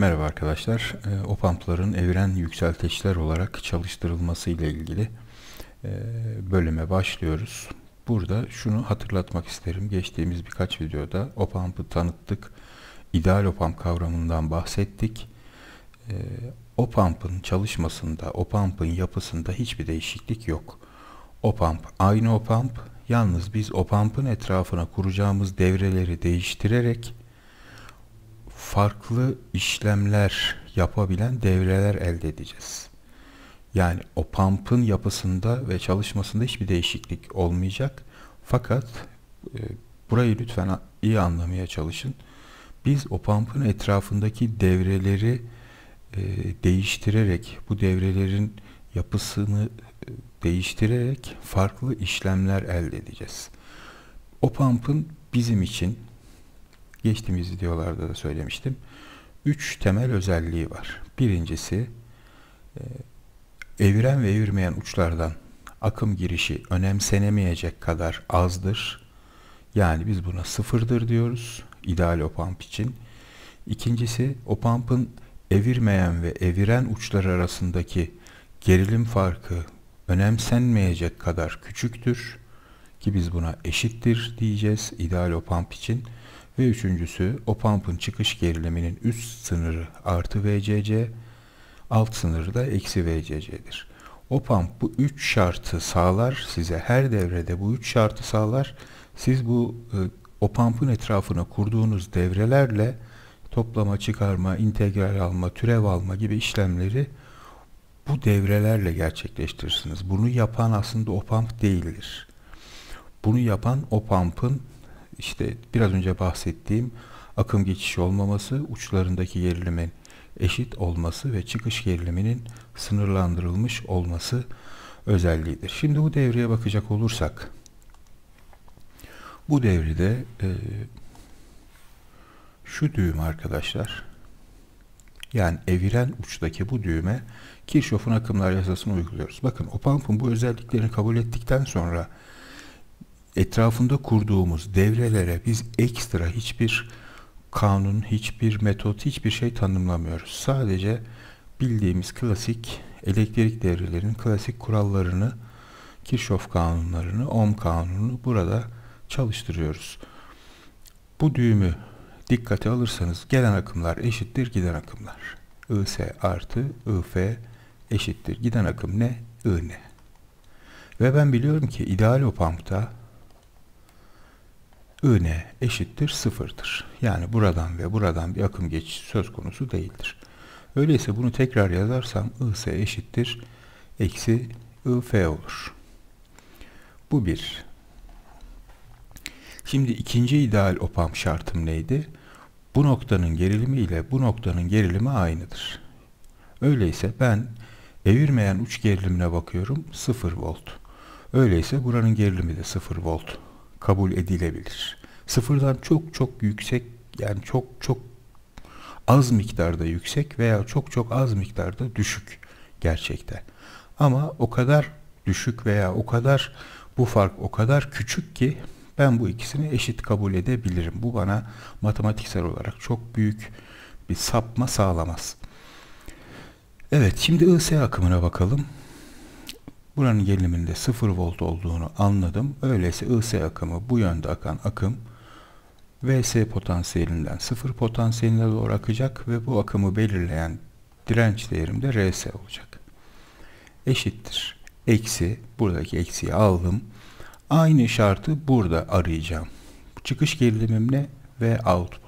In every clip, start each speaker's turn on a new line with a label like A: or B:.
A: Merhaba arkadaşlar. Ee, OPAMP'ların evren yükselteçler olarak çalıştırılması ile ilgili ee, bölüme başlıyoruz. Burada şunu hatırlatmak isterim. Geçtiğimiz birkaç videoda OPAMP'ı tanıttık. İdeal OPAMP kavramından bahsettik. Ee, OPAMP'ın çalışmasında, OPAMP'ın yapısında hiçbir değişiklik yok. OPAMP aynı OPAMP. Yalnız biz OPAMP'ın etrafına kuracağımız devreleri değiştirerek farklı işlemler yapabilen devreler elde edeceğiz. Yani o pump'ın yapısında ve çalışmasında hiçbir değişiklik olmayacak. Fakat e, burayı lütfen iyi anlamaya çalışın. Biz o pump'ın etrafındaki devreleri e, değiştirerek, bu devrelerin yapısını e, değiştirerek farklı işlemler elde edeceğiz. O pump'ın bizim için geçtiğimiz videolarda da söylemiştim. Üç temel özelliği var. Birincisi e, eviren ve evirmeyen uçlardan akım girişi önemsenemeyecek kadar azdır. Yani biz buna sıfırdır diyoruz ideal opamp için. İkincisi opampın evirmeyen ve eviren uçlar arasındaki gerilim farkı önemsenmeyecek kadar küçüktür ki biz buna eşittir diyeceğiz ideal opamp için. Ve üçüncüsü o pump'ın çıkış geriliminin üst sınırı artı VCC, alt sınırı da eksi VCC'dir. O pump bu üç şartı sağlar size her devrede bu üç şartı sağlar. Siz bu e, o pump'ın etrafına kurduğunuz devrelerle toplama, çıkarma, integral alma, türev alma gibi işlemleri bu devrelerle gerçekleştirirsiniz. Bunu yapan aslında o pump değildir. Bunu yapan o pump'ın işte biraz önce bahsettiğim akım geçişi olmaması, uçlarındaki gerilimin eşit olması ve çıkış geriliminin sınırlandırılmış olması özelliğidir. Şimdi bu devreye bakacak olursak bu devrede e, şu düğüm arkadaşlar yani eviren uçtaki bu düğüme Kirchhoff'un akımlar yasasını uyguluyoruz. Bakın Opamp'ın bu özelliklerini kabul ettikten sonra etrafında kurduğumuz devrelere biz ekstra hiçbir kanun, hiçbir metot, hiçbir şey tanımlamıyoruz. Sadece bildiğimiz klasik elektrik devrelerinin klasik kurallarını, Kirchhoff kanunlarını, Ohm kanununu burada çalıştırıyoruz. Bu düğümü dikkate alırsanız gelen akımlar eşittir giden akımlar. IS artı IF eşittir. Giden akım ne? I ne? Ve ben biliyorum ki ideal opampta öne eşittir sıfırdır. Yani buradan ve buradan bir akım geçişi söz konusu değildir. Öyleyse bunu tekrar yazarsam is eşittir eksi if olur. Bu bir. Şimdi ikinci ideal opam şartım neydi? Bu noktanın gerilimi ile bu noktanın gerilimi aynıdır. Öyleyse ben evirmeyen uç gerilimine bakıyorum 0 volt. Öyleyse buranın gerilimi de 0 volt kabul edilebilir. Sıfırdan çok çok yüksek yani çok çok az miktarda yüksek veya çok çok az miktarda düşük gerçekte. Ama o kadar düşük veya o kadar bu fark o kadar küçük ki ben bu ikisini eşit kabul edebilirim. Bu bana matematiksel olarak çok büyük bir sapma sağlamaz. Evet şimdi IS akımına bakalım. Buranın geriliminde 0 volt olduğunu anladım. Öyleyse IS akımı bu yönde akan akım VS potansiyelinden 0 potansiyeline doğru akacak ve bu akımı belirleyen direnç değerim de RS olacak. Eşittir. Eksi, buradaki eksiyi aldım. Aynı şartı burada arayacağım. Çıkış gerilimim ne? V output.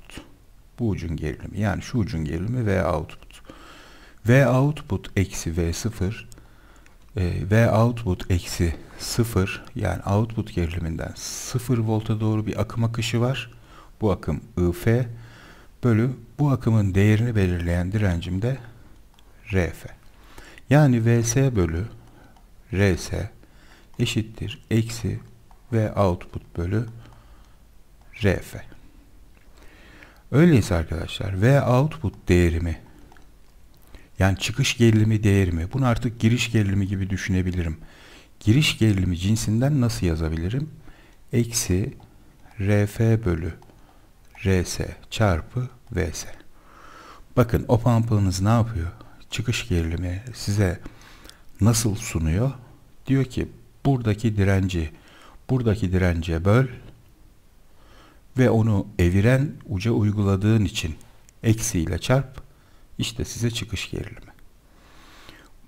A: Bu ucun gerilimi yani şu ucun gerilimi V output. V output eksi V0 ee, v output eksi 0 yani output geriliminden 0 volta doğru bir akım akışı var. Bu akım IF bölü bu akımın değerini belirleyen direncim de RF. Yani VS bölü RS eşittir eksi V output bölü RF. Öyleyse arkadaşlar V output değerimi yani çıkış gerilimi değer mi? Bunu artık giriş gerilimi gibi düşünebilirim. Giriş gerilimi cinsinden nasıl yazabilirim? Eksi RF bölü RS çarpı VS. Bakın o pumpınız ne yapıyor? Çıkış gerilimi size nasıl sunuyor? Diyor ki buradaki direnci buradaki dirence böl ve onu eviren uca uyguladığın için eksiyle çarp işte size çıkış gerilimi.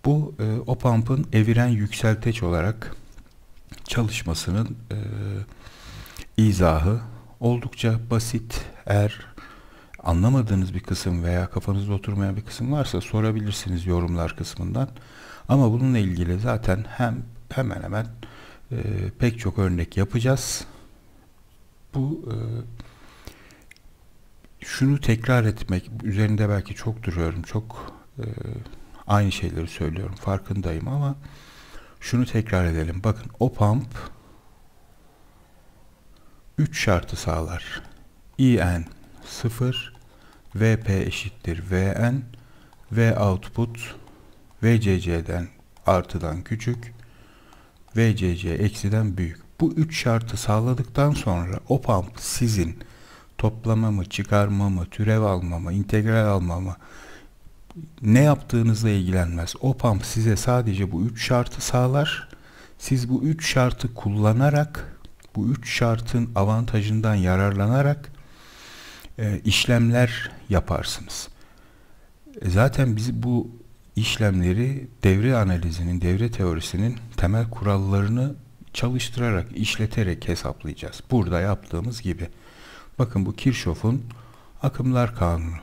A: Bu e, o pampın eviren yükselteç olarak çalışmasının e, izahı oldukça basit. Eğer anlamadığınız bir kısım veya kafanızda oturmayan bir kısım varsa sorabilirsiniz yorumlar kısmından. Ama bununla ilgili zaten hem hemen hemen e, pek çok örnek yapacağız. Bu e, şunu tekrar etmek üzerinde belki çok duruyorum çok e, aynı şeyleri söylüyorum farkındayım ama şunu tekrar edelim bakın o pump 3 şartı sağlar in 0 vp eşittir vn v output vcc'den artıdan küçük vcc eksiden büyük bu üç şartı sağladıktan sonra o pump sizin toplama mı, çıkarma mı, türev alma mı, integral alma mı ne yaptığınızla ilgilenmez. O OPAMP size sadece bu üç şartı sağlar. Siz bu üç şartı kullanarak, bu üç şartın avantajından yararlanarak e, işlemler yaparsınız. E zaten biz bu işlemleri devre analizinin, devre teorisinin temel kurallarını çalıştırarak, işleterek hesaplayacağız. Burada yaptığımız gibi. Bakın bu Kirchhoff'un akımlar kanunu.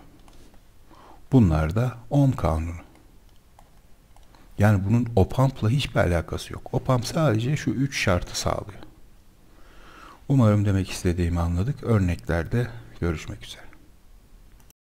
A: Bunlar da Ohm kanunu. Yani bunun OPAMP'la hiçbir alakası yok. OPAMP sadece şu üç şartı sağlıyor. Umarım demek istediğimi anladık. Örneklerde görüşmek üzere.